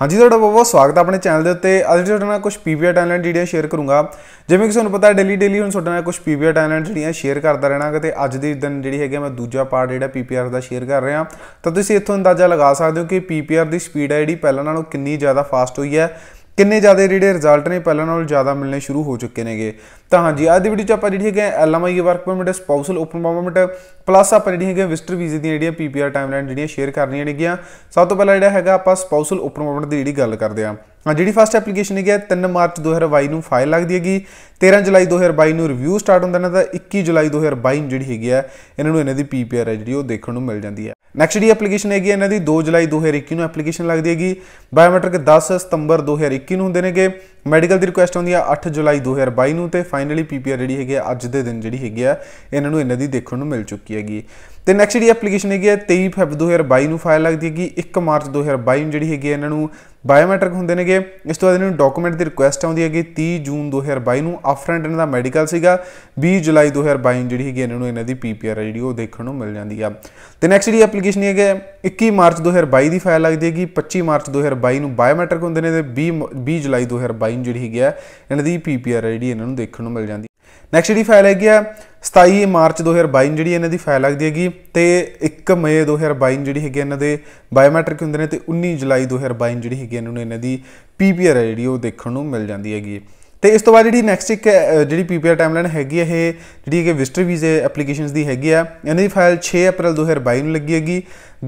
ਹਾਂਜੀ ਤੁਹਾਡਾ ਬਹੁਤ ਬਹੁਤ ਸਵਾਗਤ ਹੈ ਆਪਣੇ ਚੈਨਲ ਦੇ ਉੱਤੇ ਅੱਜ ਤੁਹਾਡੇ ਨਾਲ ਕੁਝ ਪੀਪੀਆ ਟੈਲੈਂਟ ਜਿਹੜੀਆਂ ਸ਼ੇਅਰ ਕਰੂੰਗਾ ਜਿਵੇਂ ਕਿ ਤੁਹਾਨੂੰ ਪਤਾ ਡੇਲੀ ਡੇਲੀ ਹੁਣ ਤੁਹਾਡੇ ਨਾਲ ਕੁਝ ਪੀਪੀਆ ਟੈਲੈਂਟ ਜਿਹੜੀਆਂ ਸ਼ੇਅਰ ਕਰਦਾ ਰਹਿਣਾਗਾ ਤੇ ਅੱਜ ਦੇ ਦਿਨ ਜਿਹੜੀ ਹੈਗੀ ਮੈਂ ਦੂਜਾ ਪਾਰਟ ਜਿਹੜਾ ਪੀਪੀਆਰ ਦਾ ਸ਼ੇਅਰ ਕਰ ਰਿਹਾ ਤਾਂ ਤੁਸੀਂ ਇੱਥੋਂ ਅੰਦਾਜ਼ਾ ਲਗਾ ਸਕਦੇ ਹੋ ਕਿ ਪੀਪੀਆਰ ਦੀ ਸਪੀਡ ਹੈ ਜਿਹੜੀ ਪਹਿਲਾਂ ਨਾਲੋਂ ਕਿੰਨੀ ਜ਼ਿਆਦਾ ਫਾਸਟ ਹੋਈ ਹੈ ਕਿੰਨੇ ਜ਼ਿਆਦਾ ਜਿਹੜੇ ਰਿਜ਼ਲਟ ਨੇ ਪਹਿਲਾਂ ਨਾਲੋਂ ਜ਼ਿਆਦਾ ਮਿਲਣੇ ਸ਼ੁਰੂ ਹੋ ਚੁੱਕੇ ਨੇਗੇ ਤਾਂ ਹਾਂਜੀ ਅੱਜ ਦੀ ਵੀਡੀਓ ਚ ਆਪਾਂ ਜਿਹੜੀ ਹੈਗੇ LMI work permit spousal open permit plus ਆਪਾਂ ਜਿਹੜੀ ਹੈਗੇ ਵਿਜ਼ਟਰ ਵੀਜ਼ੇ ਦੀਆਂ ਜਿਹੜੀਆਂ ਪੀਪੀਆਰ ਟਾਈਮਲਾਈਨ ਜਿਹੜੀਆਂ ਸ਼ੇਅਰ ਕਰਨੀਆਂ ਨੇਗੀਆਂ ਸਭ ਤੋਂ ਪਹਿਲਾਂ ਜਿਹੜਾ ਹੈਗਾ ਆਪਾਂ ਸਪਾਊਸਲ ਓਪਨ ਪਰਮਿਟ ਦੀ ਜਿਹੜੀ ਗੱਲ ਕਰਦੇ ਆਂ ਹਾਂ ਜਿਹੜੀ ਫਸਟ ਐਪਲੀਕੇਸ਼ਨ ਹੈਗੀ ਹੈ 3 ਮਾਰਚ 2022 ਨੂੰ ਫਾਈਲ ਲੱਗਦੀ ਹੈਗੀ 13 ਜੁਲਾਈ 2022 ਨੂੰ ਰਿਵਿਊ ਸਟਾਰਟ ਹੁੰਦਾ ਨਾ ਤਾਂ 21 ਜੁਲਾਈ 2022 ਜਿਹੜੀ ਹੈਗੀ ਆ ਇਹਨਾਂ ਨੂੰ ਇਹਨਾਂ ਦੀ ਪੀਪੀਆਰ ਹੈ ਜਿਹੜੀ ਉਹ ਦੇਖਣ ਨੂੰ ਮਿਲ ਜਾਂਦੀ ਹੈ ਨੈਕਸਟ ਦੀ ਐਪਲੀਕੇਸ਼ਨ ਹੈਗੀ ਇਹਨਾਂ ਦੀ 2 ਜੁਲਾਈ 2021 ਨੂੰ ਐਪਲੀਕੇਸ਼ਨ ਲੱਗਦੀ ਹੈਗੀ ਬਾਇਓਮੈਟ੍ਰਿਕ 10 ਸਤੰਬਰ 2021 ਨੂੰ ਹੁੰਦੇ ਨੇਗੇ ਮੈਡੀਕਲ ਦੀ ਰਿਕੁਐਸਟ ਆਉਂਦੀ ਆ 8 ਜੁਲਾਈ 2022 ਨੂੰ ਤੇ ਫਾਈਨਲੀ ਪੀਪੀਆਰ ਜਿਹੜੀ ਹੈਗੀ ਆ ਅੱਜ ਦੇ ਦਿਨ ਜਿਹੜੀ ਹੈਗੀ ਆ ਇਹਨਾਂ ਨੂੰ ਇਹਨਾਂ ਦੀ ਦੇਖਣ ਨੂੰ ਮਿਲ ਚੁੱਕੀ ਹੈਗੀ ਤੇ ਨੈਕਸਟ ਜਿਹੜੀ ਐਪਲੀਕੇਸ਼ਨ ਹੈਗੀ ਆ 23 ਫੈਬ 2022 ਨੂੰ ਫਾਈਲ ਲੱਗਦੀ ਹੈਗੀ 1 ਮਾਰਚ 2022 ਨੂੰ ਜਿਹੜੀ ਹੈਗੀ ਇਹਨਾਂ ਨੂੰ ਬਾਇਓਮੈਟ੍ਰਿਕ ਹੁੰਦੇ ਨੇਗੇ ਇਸ ਤੋਂ ਬਾਅਦ ਇਹਨਾਂ ਨੂੰ ਡਾਕੂਮੈਂਟ ਦੀ ਰਿਕੁਐਸਟ ਆਉਂਦੀ ਹੈਗੀ 30 ਜੂਨ 2022 ਨੂੰ ਆਫਰੈਂਟ ਇਹਨਾਂ ਦਾ ਮੈਡੀਕਲ ਸੀਗਾ 20 ਜੁਲਾਈ 2022 ਜਿਹੜੀ ਹੈਗੀ ਇਹਨਾਂ ਨੂੰ ਇਹਨਾਂ ਦੀ ਪੀਪੀਆਰ ਜਿਹੜੀ ਉਹ ਦੇਖਣ ਨੂੰ ਮਿਲ ਜਾਂਦੀ ਆ ਤੇ ਨੈਕਸਟ ਜਿਹੜੀ ਐਪਲੀਕੇਸ਼ਨ ਹੈਗੀ 21 ਮਾਰਚ 2022 ਦੀ ਫਾਈਲ ਲੱਗਦੀ ਹੈਗੀ 25 ਮਾਰਚ 2022 ਨੂੰ ਬਾਇਓਮੈਟ੍ਰਿਕ ਹੁੰਦੇ ਨੇ ਤੇ 20 20 ਜੁਲਾਈ 2022 ਟਾਈਮ ਜਿਹੜੀ ਹੈਗੀ ਆ ਇਹਨਾਂ ਦੀ ਪੀਪੀਆਰ ਹੈ ਜਿਹੜੀ ਇਹਨਾਂ ਨੂੰ ਦੇਖਣ ਨੂੰ ਮਿਲ ਜਾਂਦੀ ਨੈਕਸਟ ਜਿਹੜੀ ਫਾਈਲ ਹੈਗੀ ਆ 27 ਮਾਰਚ 2022 ਜਿਹੜੀ ਇਹਨਾਂ ਦੀ ਫਾਈਲ ਲੱਗਦੀ ਹੈਗੀ ਤੇ 1 ਮਈ 2022 ਜਿਹੜੀ ਹੈਗੀ ਇਹਨਾਂ ਦੇ ਬਾਇਓਮੈਟ੍ਰਿਕ ਹੁੰਦੇ ਨੇ ਤੇ 19 ਜੁਲਾਈ 2022 ਜਿਹੜੀ ਹੈਗੀ ਇਹਨਾਂ ਨੂੰ ਇਹਨਾਂ ਦੀ ਪੀਪੀਆਰ ਹੈ ਜਿਹੜੀ ਉਹ ਦੇਖਣ ਨੂੰ ਮਿਲ ਜਾਂਦੀ ਹੈਗੀ ਤੇ ਇਸ ਤੋਂ ਬਾਅਦ ਜਿਹੜੀ ਨੈਕਸਟ ਇੱਕ ਜਿਹੜੀ ਪੀਪੀਆਰ ਟਾਈਮਲਾਈਨ ਹੈਗੀ ਹੈ ਇਹ ਜਿਹੜੀ ਕਿ ਵਿਜ਼ਟਰ ਵੀਜ਼ੇ ਐਪਲੀਕੇਸ਼ਨਸ ਦੀ ਹੈਗੀ ਆ ਇਹਨਾਂ ਦੀ ਫਾਈਲ 6 ਅਪ੍ਰੈਲ 2022 ਨੂੰ ਲੱਗੀ ਹੈਗੀ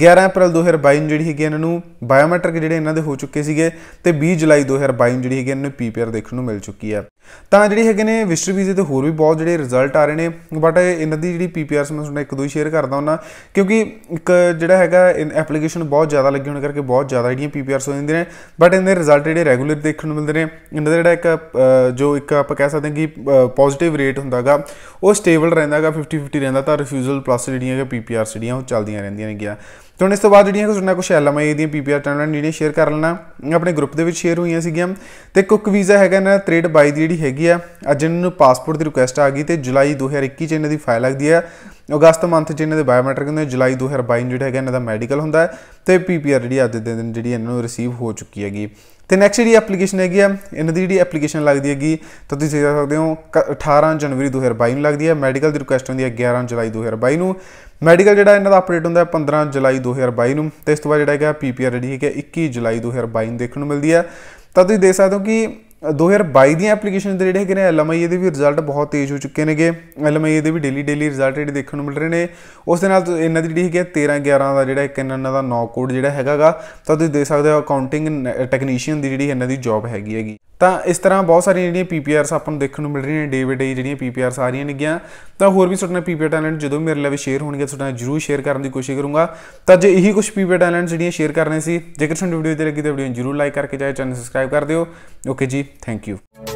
11 ਅਪ੍ਰੈਲ 2022 ਨੂੰ ਜਿਹੜੀ ਹੈਗੀ ਇਹਨਾਂ ਨੂੰ ਬਾਇਓਮੈਟ੍ਰਿਕ ਜਿਹੜੇ ਇਹਨਾਂ ਦੇ ਹੋ ਚੁੱਕੇ ਸੀਗੇ ਤੇ 20 ਜੁਲਾਈ 2022 ਨੂੰ ਜਿਹੜੀ ਹੈਗੀ ਇਹਨਾਂ ਨੂੰ ਪੀਪੀਆਰ ਦੇਖਣ ਨੂੰ ਮਿਲ ਚੁੱਕੀ ਆ ਤਾਂ ਜਿਹੜੇ ਹੈਗੇ ਨੇ ਵਿਸਟਰ ਵੀਜ਼ੇ ਤੇ ਹੋਰ ਵੀ ਬਹੁਤ ਜਿਹੜੇ ਰਿਜ਼ਲਟ ਆ ਰਹੇ ਨੇ ਬਟ ਇਹਨਾਂ ਦੀ ਜਿਹੜੀ ਪੀਪੀਆਰਸ ਮੈਂ ਤੁਹਾਨੂੰ ਇੱਕ ਦੋ ਹੀ ਸ਼ੇਅਰ ਕਰਦਾ ਹੁੰਦਾ ਕਿਉਂਕਿ ਇੱਕ ਜਿਹੜਾ ਹੈਗਾ ਐਪਲੀਕੇਸ਼ਨ ਬਹੁਤ ਜ਼ਿਆਦਾ ਲੱਗੀ ਹੋਣ ਕਰਕੇ ਬਹੁਤ ਜ਼ਿਆਦਾ ਜਿਹੜੀਆਂ ਪੀਪੀਆਰਸ ਹੋ ਜਾਂਦੀਆਂ ਨੇ ਬਟ ਇਹਨਾਂ ਦੇ ਰਿਜ਼ਲਟ ਜਿਹੜੇ ਰੈਗੂਲਰ ਦੇਖਣ ਨੂੰ ਮਿਲਦੇ ਨੇ ਇਹਨਾਂ ਦਾ ਜਿਹੜਾ ਇੱਕ ਜੋ ਇੱਕ ਆਪਾਂ ਕਹਿ ਸਕਦੇ ਹਾਂ ਕਿ ਪੋਜ਼ਿਟਿਵ ਰੇਟ ਹੁੰਦਾਗਾ ਉਹ ਸਟੇਬਲ ਰਹਿੰਦਾਗਾ 50 50 ਰਹਿੰਦਾ ਤਾਂ ਰਿਫਿਊਜ਼ਲ ਪਲੱਸ ਜਿਹੜੀਆਂ ਹੈਗਾ ਪੀਪੀਆਰ ਜਿਹੜੀਆਂ ਉਹ ਚੱਲਦੀਆਂ ਰਹਿੰਦੀਆਂ ਨੇ ਗਿਆ ਤੇ ਹੁਣ ਇਸ ਤੋਂ ਬਾਅਦ ਜਿਹੜੀਆਂ ਕੁਝ ਨਾ ਕੁਝ ਐਲਐਮਆਈ ਦੀਆਂ ਪੀਪੀਆਰ ਟਾਈਮਲਾਈਨ ਜਿਹੜੀਆਂ ਸ਼ੇਅਰ ਕਰ ਲੈਣਾ ਆਪਣੇ ਗਰੁੱਪ ਦੇ ਵਿੱਚ ਸ਼ੇਅਰ ਹੋਈਆਂ ਸੀਗੀਆਂ ਤੇ ਕੁੱਕ ਵੀਜ਼ਾ ਹੈਗਾ ਨਾ ਟ੍ਰੇਡ ਬਾਈ ਦੀ ਜਿਹੜੀ ਹੈਗੀ ਆ ਅੱਜ ਇਹਨਾਂ ਨੂੰ ਪਾਸਪੋਰਟ ਦੀ ਰਿਕੁਐਸਟ ਆ ਗਈ ਤੇ ਜੁਲਾਈ 2021 ਚ ਇਹਨਾਂ ਦੀ ਫਾਈਲ ਲੱਗਦੀ ਆ ਅਗਸਤ ਮੰਥ ਚ ਇਹਨਾਂ ਦੇ ਬਾਇਓਮੈਟ੍ਰਿਕ ਹੁੰਦੇ ਜੁਲਾਈ 2022 ਜਿਹੜਾ ਹੈਗਾ ਇਹਨਾਂ ਦਾ ਮੈਡੀਕਲ ਹੁੰਦਾ ਹੈ ਤੇ ਪੀਪੀਆਰ ਜਿਹੜੀ ਅੱਜ ਦੇ ਦਿਨ ਜਿਹੜੀ ਇਹਨਾਂ ਨੂੰ ਰਿਸੀਵ ਹੋ ਚੁੱਕੀ ਹੈਗੀ ਤੇ ਨੈਕਸਟ ਜਿਹੜੀ ਐਪਲੀਕੇਸ਼ਨ ਹੈਗੀ ਆ ਇਹਨਾਂ ਦੀ ਜਿਹੜੀ ਐਪਲੀਕੇਸ਼ਨ ਲੱਗਦੀ ਹੈਗੀ ਤਾਂ ਤੁਸੀਂ ਦੇਖ ਸਕਦੇ ਹੋ 18 ਜਨਵਰੀ 2022 ਨੂੰ ਲੱਗਦੀ ਹੈ ਮੈਡੀਕਲ ਦੀ ਰਿਕੁਐਸਟ ਹੁੰਦੀ ਹੈ 11 ਜੁਲਾਈ 2022 ਨੂੰ ਮੈਡੀਕਲ ਜਿਹੜਾ ਇਹਨਾਂ ਦਾ ਅਪਡੇਟ ਹੁੰਦਾ ਹੈ 15 ਜੁਲਾਈ 2022 ਨੂੰ ਤੇ ਇਸ ਤੋਂ ਬਾਅਦ ਜਿਹੜਾ ਹੈਗਾ ਪੀਪੀਆਰ ਜਿਹੜੀ ਹੈਗੀ 21 ਜੁਲਾਈ 2022 ਨੂੰ ਦੇਖਣ ਨੂੰ ਮਿਲਦੀ ਹੈ ਤਾਂ ਤੁਸੀਂ ਦੇਖ ਸਕਦੇ ਹੋ ਕਿ 2022 ਦੀਆਂ ਐਪਲੀਕੇਸ਼ਨ ਦੇ ਜਿਹੜੇ ਹੈਗੇ ਨੇ ਐਲਐਮਆਈ ਦੇ ਵੀ ਰਿਜ਼ਲਟ ਬਹੁਤ ਤੇਜ਼ ਹੋ ਚੁੱਕੇ ਨੇਗੇ ਐਲਐਮਆਈ ਦੇ ਵੀ ਡੇਲੀ ਡੇਲੀ ਰਿਜ਼ਲਟ ਜਿਹੜੇ ਦੇਖਣ ਨੂੰ ਮਿਲ ਰਹੇ ਨੇ ਉਸ ਦੇ ਨਾਲ ਇਹਨਾਂ ਦੀ ਜਿਹੜੀ ਹੈਗੀ 13 11 ਦਾ ਜਿਹੜਾ ਇੱਕ ਇਹਨਾਂ ਦਾ ਨੌ ਕੋਡ ਜਿਹੜਾ ਹੈਗਾਗਾ ਤਾਂ ਤੁਸੀਂ ਦੇਖ ਸਕਦੇ ਹੋ ਅਕਾਊਂਟਿੰਗ ਟੈਕਨੀਸ਼ੀਅਨ ਦੀ ਜਿਹੜੀ ਇਹਨਾਂ ਦੀ ਜੌਬ ਹੈਗੀ ਹੈਗੀ ਤਾਂ ਇਸ ਤਰ੍ਹਾਂ ਬਹੁਤ ਸਾਰੀਆਂ ਜਿਹੜੀਆਂ ਪੀਪੀਆਰਸ ਆਪਾਂ ਨੂੰ ਦੇਖਣ ਨੂੰ ਮਿਲ ਰਹੀਆਂ ਨੇ ਡੇ ਬਾਈ ਡੇ ਜਿਹੜੀਆਂ ਪੀਪੀਆਰਸ ਆ ਰਹੀਆਂ ਨੇਗੀਆਂ ਤਾਂ ਹੋਰ ਵੀ ਤੁਹਾਡੇ ਨਾਲ ਪੀਪੀਆਰ ਟੈਲੈਂਟ ਜਦੋਂ ਮੇਰੇ ਲਈ ਸ਼ੇਅਰ ਹੋਣਗੇ ਤੁਹਾਡੇ ਨਾਲ ਜਰੂਰ ਸ਼ੇਅਰ ਕਰਨ ਦੀ ਕੋਸ਼ਿਸ਼ ਕਰੂੰਗਾ ਤਾਂ ਜੇ ਇਹੀ ਕੁਝ ਪੀਪੀਆਰ ਟੈਲੈਂਟ ਜਿਹੜੀਆਂ ਸ਼ੇਅਰ ਕਰਨੇ ਸੀ ਜੇਕਰ ਤੁਹਾਨੂੰ ਵੀਡੀਓ ਤੇ ਲੱਗੀ ਤਾਂ ਵੀਡੀਓ ਨੂੰ ਜਰੂਰ ਲਾਈਕ ਕਰਕੇ ਜਾਇਓ ਚੈਨਲ ਸਬਸਕ੍ਰਾਈਬ ਕਰ ਦਿਓ ਓਕੇ ਜੀ ਥੈਂਕ ਯੂ